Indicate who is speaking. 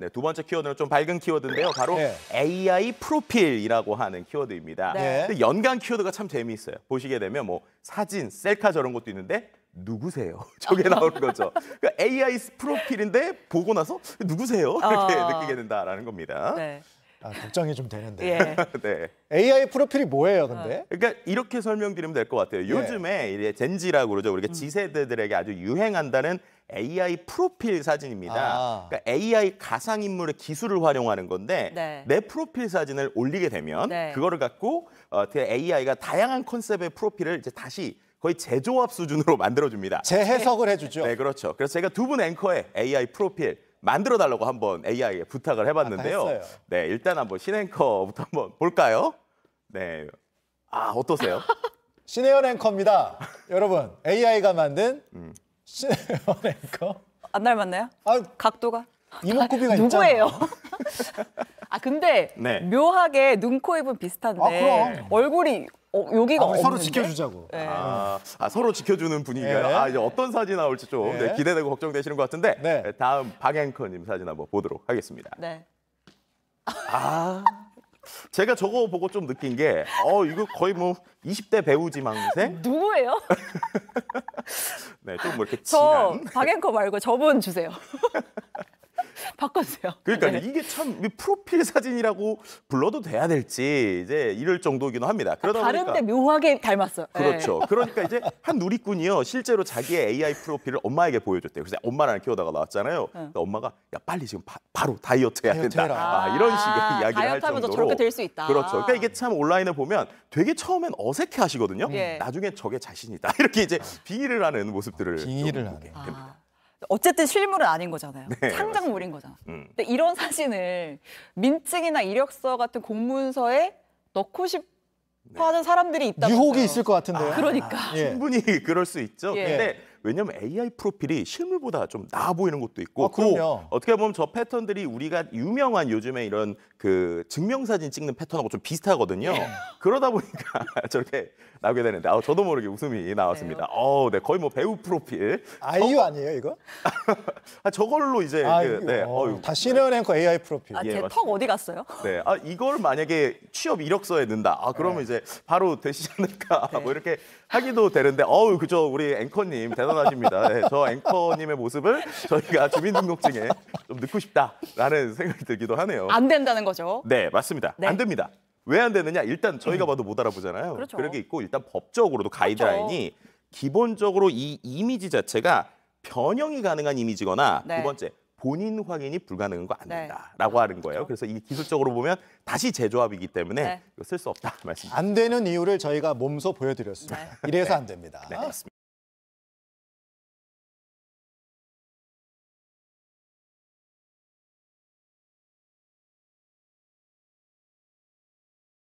Speaker 1: 네, 두 번째 키워드는 좀 밝은 키워드인데요. 바로 네. AI 프로필이라고 하는 키워드입니다. 네. 네. 근데 연관 키워드가 참 재미있어요. 보시게 되면 뭐 사진, 셀카 저런 것도 있는데 누구세요? 저게 나오는 거죠. 그러니까 AI 프로필인데 보고 나서 누구세요? 이렇게 어... 느끼게 된다라는 겁니다. 네. 아, 걱정이 좀 되는데. 예. 네. AI 프로필이 뭐예요, 아. 근데? 그러니까 이렇게 설명드리면 될 것 같아요. 예. 요즘에 이제 젠지라고 그러죠. 우리가 음. 지세대들에게 아주 유행한다는 AI 프로필 사진입니다. 아. 그러니까 AI 가상 인물의 기술을 활용하는 건데 네. 내 프로필 사진을 올리게 되면 네. 그거를 갖고 어, AI가 다양한 컨셉의 프로필을 이제 다시 거의 제조합 수준으로 만들어줍니다. 재해석을 해주죠. 네, 그렇죠. 그래서 제가 두 분 앵커의 AI 프로필 만들어 달라고 한번 AI에 부탁을 해봤는데요. 아, 네, 일단 한번 신앵커부터 한번 볼까요? 네, 아 어떠세요? 신혜연 앵커입니다. 여러분 AI가 만든 음. 신혜연 앵커. 안 닮았나요? 아, 각도가. 이목구비가 누구예요? 아 근데 네. 묘하게 눈, 코, 입은 비슷한데 아, 얼굴이 어, 여기가 아, 서로 지켜주자고. 네. 아, 아, 서로 지켜주는 분위기가요. 네. 아 이제 어떤 사진 나올지 좀 네. 기대되고 걱정되시는 것 같은데 네. 네 다음 박앵커님 사진 한번 보도록 하겠습니다. 네. 아 제가 저거 보고 좀 느낀 게 어 이거 거의 뭐 20대 배우 지망생? 누구예요? 네, 좀 뭐 이렇게 저 진한. 박앵커 말고 저분 주세요. 바꿨어요. 그러니까 네. 이게 참 프로필 사진이라고 불러도 돼야 될지 이제 이럴 정도이기도 합니다. 아, 그러다 다른 보니까 다른데 묘하게 닮았어 네. 그렇죠. 네. 그러니까 이제 한 누리꾼이요 실제로 자기의 AI 프로필을 엄마에게 보여줬대요. 그래서 엄마랑 키우다가 나왔잖아요. 응. 엄마가 야 빨리 지금 바, 로 다이어트 해야 된다. 아, 이런 아, 식의 아, 이야기를 할 정도로 저렇게 될 수 있다. 그렇죠. 그러니까 이게 참 온라인에 보면 되게 처음엔 어색해하시거든요. 음. 나중에 저게 자신이다 이렇게 이제 비위를 하는 모습들을 비일을 하게 됩니다. 어쨌든 실물은 아닌 거잖아요. 네, 상장물인 거잖아. 음. 근데 이런 사진을 민증이나 이력서 같은 공문서에 넣고 싶어 하는 네. 사람들이 있다. 유혹이 있을 것 같은데요. 아, 그러니까. 아, 예. 충분히 그럴 수 있죠. 예. 근데 왜냐면 AI 프로필이 실물보다 좀 나아 보이는 것도 있고 아, 또 어떻게 보면 저 패턴들이 우리가 유명한 요즘에 이런 그 증명사진 찍는 패턴하고 좀 비슷하거든요. 네. 그러다 보니까 저렇게 나오게 되는데 아, 저도 모르게 웃음이 나왔습니다. 어, 네, 거의 뭐 배우 프로필. 아이유 저... 아니에요 이거? 아, 저걸로 이제 아 그, 네, 어, 어다시 n 앵커 AI 프로필. 아, 예, 제턱 어디 갔어요? 네, 아 이걸 만약에 취업 이력서에 넣는다. 아 그러면 네. 이제 바로 되시지 않을까? 뭐 네. 뭐 이렇게 하기도 되는데 어우 그죠 우리 앵커님 대단. 대단하십니다. 네, 저 앵커님의 모습을 저희가 주민등록증에 좀 넣고 싶다라는 생각이 들기도 하네요. 안 된다는 거죠. 네, 맞습니다. 네. 안 됩니다. 왜 안 되느냐? 일단 저희가 봐도 못 알아보잖아요. 그렇죠. 그런 게 있고 일단 법적으로도 그렇죠. 가이드라인이 그렇죠. 기본적으로 이 이미지 자체가 변형이 가능한 이미지거나 네. 두 번째 본인 확인이 불가능한 거안 네. 된다라고 네. 하는 그렇죠. 거예요. 그래서 이 기술적으로 보면 다시 재조합이기 때문에 네. 쓸수 없다 말씀. 안 되는 이유를 저희가 몸소 보여드렸습니다. 네. 이래서 안 됩니다. 네,